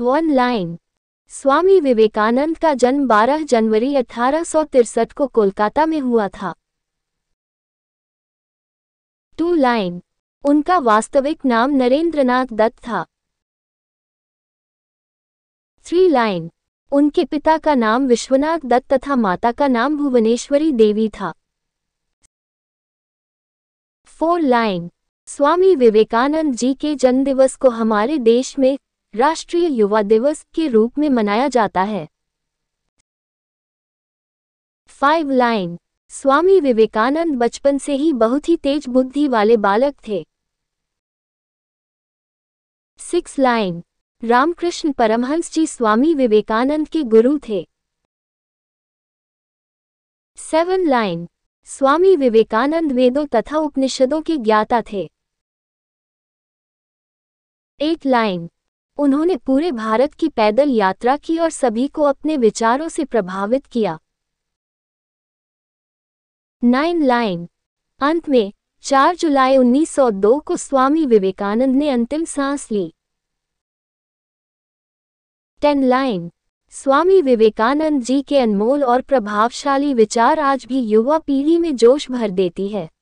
one line Swami Vivekananda का जन्म 12 जनवरी अठारह को कोलकाता में हुआ था टू लाइन उनका वास्तविक नाम नरेंद्रनाथ दत्त था थ्री लाइन उनके पिता का नाम विश्वनाथ दत्त तथा माता का नाम भुवनेश्वरी देवी था फोर लाइन स्वामी विवेकानंद जी के जन्मदिवस को हमारे देश में राष्ट्रीय युवा दिवस के रूप में मनाया जाता है फाइव लाइन स्वामी विवेकानंद बचपन से ही बहुत ही तेज बुद्धि वाले बालक थे सिक्स लाइन रामकृष्ण परमहंस जी स्वामी विवेकानंद के गुरु थे सेवन लाइन स्वामी विवेकानंद वेदों तथा उपनिषदों के ज्ञाता थे एट लाइन उन्होंने पूरे भारत की पैदल यात्रा की और सभी को अपने विचारों से प्रभावित किया नाइन लाइन अंत में 4 जुलाई 1902 को स्वामी विवेकानंद ने अंतिम सांस ली टेन लाइन स्वामी विवेकानंद जी के अनमोल और प्रभावशाली विचार आज भी युवा पीढ़ी में जोश भर देती है